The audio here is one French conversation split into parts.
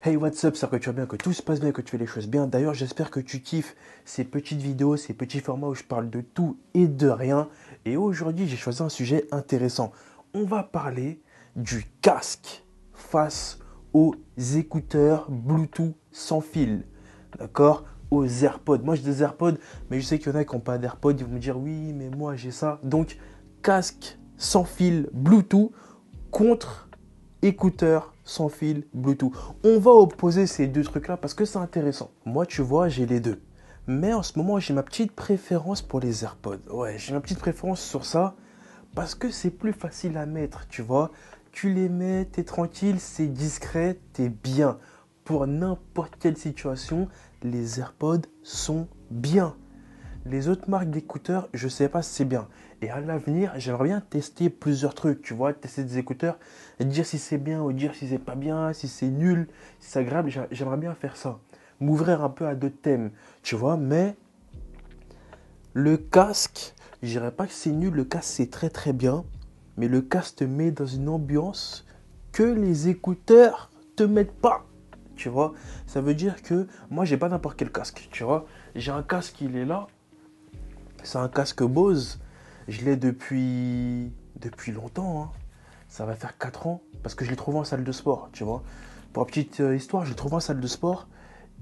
Hey what's up, Ça que tu vas bien, que tout se passe bien, que tu fais les choses bien. D'ailleurs j'espère que tu kiffes ces petites vidéos, ces petits formats où je parle de tout et de rien. Et aujourd'hui j'ai choisi un sujet intéressant. On va parler du casque face aux écouteurs Bluetooth sans fil. D'accord Aux AirPods. Moi j'ai des AirPods, mais je sais qu'il y en a qui n'ont pas d'AirPods, ils vont me dire oui mais moi j'ai ça. Donc casque sans fil Bluetooth contre écouteurs sans fil Bluetooth. On va opposer ces deux trucs-là parce que c'est intéressant. Moi, tu vois, j'ai les deux. Mais en ce moment, j'ai ma petite préférence pour les AirPods. Ouais, j'ai ma petite préférence sur ça parce que c'est plus facile à mettre, tu vois. Tu les mets, t'es tranquille, c'est discret, t'es bien. Pour n'importe quelle situation, les AirPods sont bien. Les autres marques d'écouteurs, je sais pas si c'est bien. Et à l'avenir, j'aimerais bien tester plusieurs trucs, tu vois, tester des écouteurs, dire si c'est bien ou dire si c'est pas bien, si c'est nul, si c'est agréable. J'aimerais bien faire ça. M'ouvrir un peu à d'autres thèmes, tu vois, mais le casque, je dirais pas que c'est nul, le casque c'est très très bien, mais le casque te met dans une ambiance que les écouteurs te mettent pas tu vois. Ça veut dire que moi, j'ai pas n'importe quel casque, tu vois. J'ai un casque, il est là. C'est un casque Bose. Je l'ai depuis, depuis longtemps. Hein. Ça va faire 4 ans. Parce que je l'ai trouvé en salle de sport, tu vois. Pour la petite euh, histoire, je l'ai trouvé en salle de sport.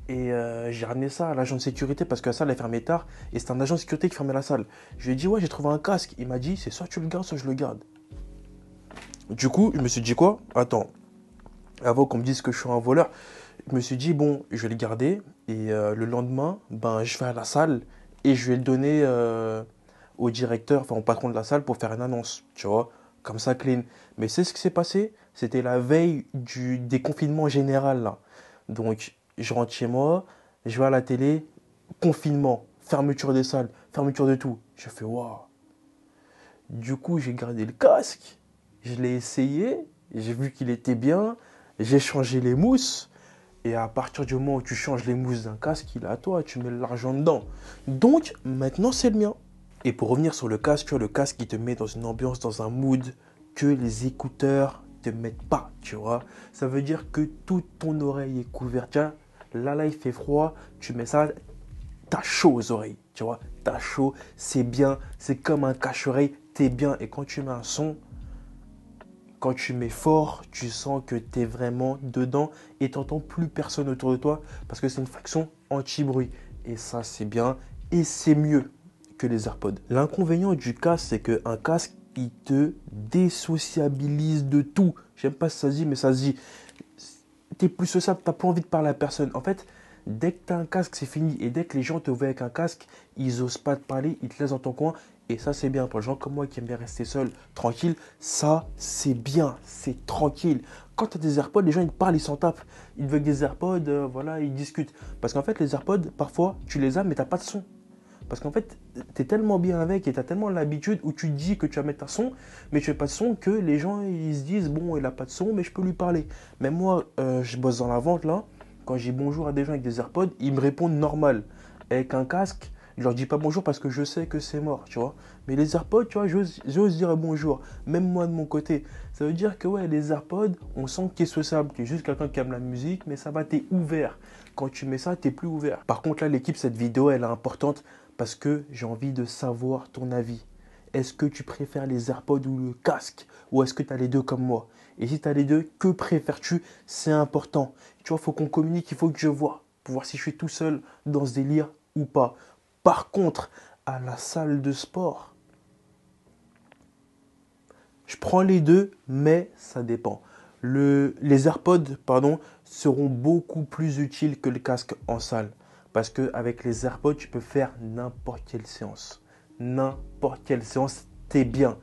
Et euh, j'ai ramené ça à l'agent de sécurité parce que la salle est fermée tard. Et c'est un agent de sécurité qui fermait la salle. Je lui ai dit, ouais, j'ai trouvé un casque. Il m'a dit, c'est soit tu le gardes, soit je le garde. Du coup, je me suis dit quoi Attends, avant qu'on me dise que je suis un voleur, je me suis dit, bon, je vais le garder. Et euh, le lendemain, ben, je vais à la salle et je vais le donner au directeur, enfin au patron de la salle pour faire une annonce, tu vois, comme ça clean. Mais c'est ce qui s'est passé, c'était la veille du déconfinement général Donc je rentre chez moi, je vois la télé, confinement, fermeture des salles, fermeture de tout. Je fais waouh. Du coup, j'ai gardé le casque, je l'ai essayé, j'ai vu qu'il était bien, j'ai changé les mousses. Et à partir du moment où tu changes les mousses d'un casque, il est à toi, tu mets l'argent dedans. Donc maintenant, c'est le mien. Et pour revenir sur le casque, tu as le casque qui te met dans une ambiance, dans un mood que les écouteurs te mettent pas, tu vois. Ça veut dire que toute ton oreille est couverte. là, là, il fait froid, tu mets ça, t'as chaud aux oreilles, tu vois. T'as chaud, c'est bien, c'est comme un cache-oreille, t'es bien. Et quand tu mets un son, quand tu mets fort, tu sens que tu es vraiment dedans et t'entends plus personne autour de toi parce que c'est une fraction anti-bruit. Et ça, c'est bien et c'est mieux que les AirPods. L'inconvénient du casque, c'est qu'un casque, il te désociabilise de tout. J'aime pas ça dit, mais ça se dit. T'es plus sociable, t'as pas envie de parler à personne. En fait, dès que as un casque, c'est fini. Et dès que les gens te voient avec un casque, ils osent pas te parler, ils te laissent dans ton coin. Et ça, c'est bien. Pour les gens comme moi qui aiment bien rester seul, tranquille, ça, c'est bien. C'est tranquille. Quand tu as des AirPods, les gens, ils parlent, ils s'en tapent. Ils veulent des AirPods, euh, voilà, ils discutent. Parce qu'en fait, les AirPods, parfois, tu les as, mais t'as pas de son. Parce qu'en fait, tu es tellement bien avec et tu as tellement l'habitude où tu dis que tu vas mettre un son, mais tu fais pas de son, que les gens ils se disent Bon, il a pas de son, mais je peux lui parler. Mais moi, euh, je bosse dans la vente là, quand j'ai bonjour à des gens avec des AirPods, ils me répondent normal. Avec un casque, je leur dis pas bonjour parce que je sais que c'est mort, tu vois. Mais les AirPods, tu vois, j'ose dire bonjour, même moi de mon côté. Ça veut dire que ouais, les AirPods, on sent qu'il est tu es juste quelqu'un qui aime la musique, mais ça va, t'es ouvert. Quand tu mets ça, t'es plus ouvert. Par contre, là, l'équipe, cette vidéo, elle est importante parce que j'ai envie de savoir ton avis. Est-ce que tu préfères les AirPods ou le casque Ou est-ce que tu as les deux comme moi Et si tu as les deux, que préfères-tu C'est important. Tu vois, il faut qu'on communique, il faut que je vois pour voir si je suis tout seul dans ce délire ou pas. Par contre, à la salle de sport, je prends les deux, mais ça dépend. les AirPods pardon, seront beaucoup plus utiles que le casque en salle. Parce qu'avec les AirPods, tu peux faire n'importe quelle séance. N'importe quelle séance, t'es bien.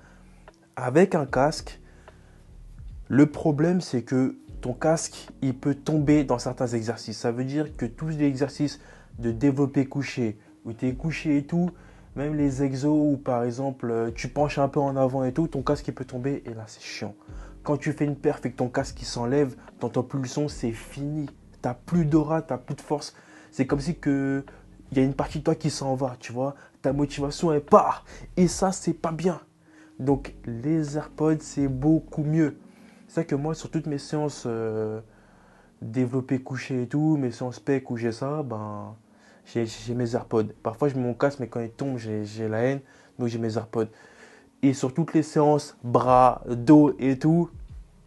Avec un casque, le problème c'est que ton casque, il peut tomber dans certains exercices. Ça veut dire que tous les exercices de développer couché, où tu es couché et tout, même les exos où par exemple euh, tu penches un peu en avant et tout, ton casque il peut tomber et là c'est chiant. Quand tu fais une perf et que ton casque qui s'enlève, dans ton son, c'est fini. T'as plus d'aura, t'as plus de force. C'est comme si que il y a une partie de toi qui s'en va, tu vois. Ta motivation, est part. Et ça, c'est pas bien. Donc, les AirPods, c'est beaucoup mieux. C'est ça que moi, sur toutes mes séances euh, développées couchées et tout, mes séances PEC où j'ai ça, ben, j'ai mes AirPods. Parfois, je mets mon casque, mais quand il tombe, j'ai la haine. Donc, j'ai mes AirPods. Et sur toutes les séances bras, dos et tout,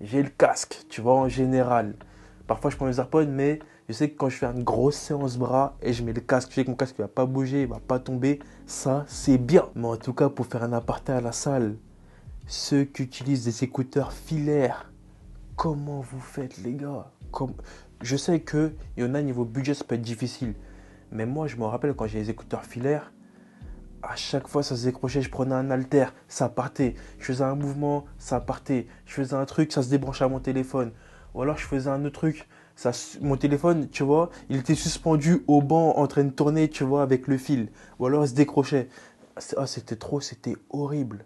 j'ai le casque, tu vois, en général. Parfois, je prends les AirPods, mais je sais que quand je fais une grosse séance bras et je mets le casque, je sais que mon casque ne va pas bouger, il ne va pas tomber. Ça, c'est bien. Mais en tout cas, pour faire un aparté à la salle, ceux qui utilisent des écouteurs filaires, comment vous faites, les gars Comme... Je sais qu'il y en a niveau budget, ça peut être difficile. Mais moi, je me rappelle quand j'ai les écouteurs filaires, à chaque fois ça se décrochait, je prenais un alter, ça partait. Je faisais un mouvement, ça partait. Je faisais un truc, ça se débranchait à mon téléphone ou alors je faisais un autre truc. Ça, mon téléphone, tu vois, il était suspendu au banc en train de tourner, tu vois, avec le fil. Ou alors il se décrochait. Ah, c'était trop, c'était horrible.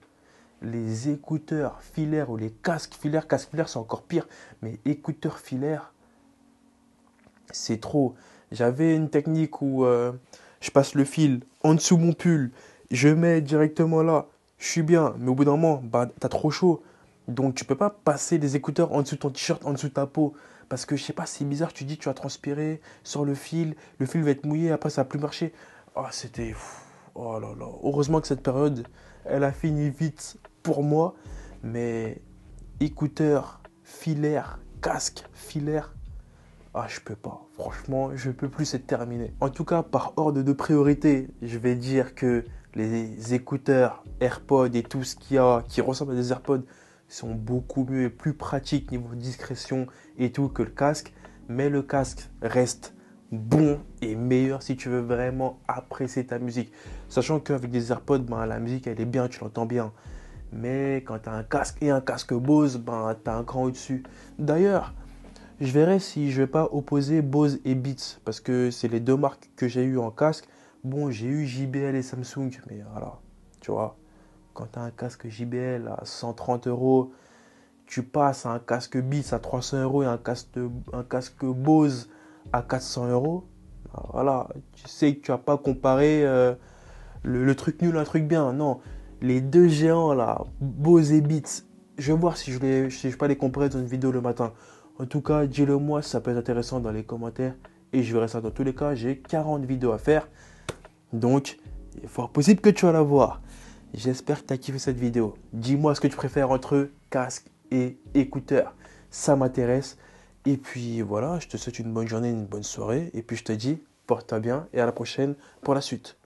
Les écouteurs filaires ou les casques filaires, casques filaires c'est encore pire, mais écouteurs filaires, c'est trop. J'avais une technique où euh, je passe le fil en dessous mon pull, je mets directement là, je suis bien, mais au bout d'un moment, bah, t'as trop chaud. Donc tu peux pas passer des écouteurs en dessous ton t-shirt, en dessous de ta peau. Parce que je sais pas, c'est bizarre, tu dis tu as transpiré sur le fil, le fil va être mouillé, après ça va plus marcher. Ah, c'était. Oh là là. Heureusement que cette période, elle a fini vite pour moi. Mais écouteurs, filaire, casque, filaire. Ah, je peux pas. Franchement, je peux plus, c'est terminé. En tout cas, par ordre de priorité, je vais dire que les écouteurs AirPods et tout ce qu'il a qui ressemble à des AirPods, sont beaucoup mieux et plus pratiques niveau discrétion et tout que le casque. Mais le casque reste bon et meilleur si tu veux vraiment apprécier ta musique. Sachant qu'avec des AirPods, ben, la musique elle est bien, tu l'entends bien. Mais quand tu as un casque et un casque Bose, ben, tu as un cran au-dessus. D'ailleurs, je verrai si je vais pas opposer Bose et Beats parce que c'est les deux marques que j'ai eu en casque. Bon, j'ai eu JBL et Samsung, mais alors, tu vois, quand tu as un casque JBL à 130 euros, tu passes à un casque Beats à 300 euros et un casque, un casque Bose à 400 euros. Ah, voilà, tu sais que tu n'as pas comparé euh, le, truc nul à un truc bien. Non, les deux géants là, Bose et Beats, je vais voir si je ne si pas les comparer dans une vidéo le matin. En tout cas, dis-le moi si ça peut être intéressant dans les commentaires. Et je verrai ça dans tous les cas. J'ai 40 vidéos à faire. Donc, il est fort possible que tu vas la voir. J'espère que tu as kiffé cette vidéo. Dis-moi ce que tu préfères entre casque et écouteur. Ça m'intéresse. Et puis voilà, je te souhaite une bonne journée, une bonne soirée. Et puis je te dis, porte-toi bien et à la prochaine pour la suite.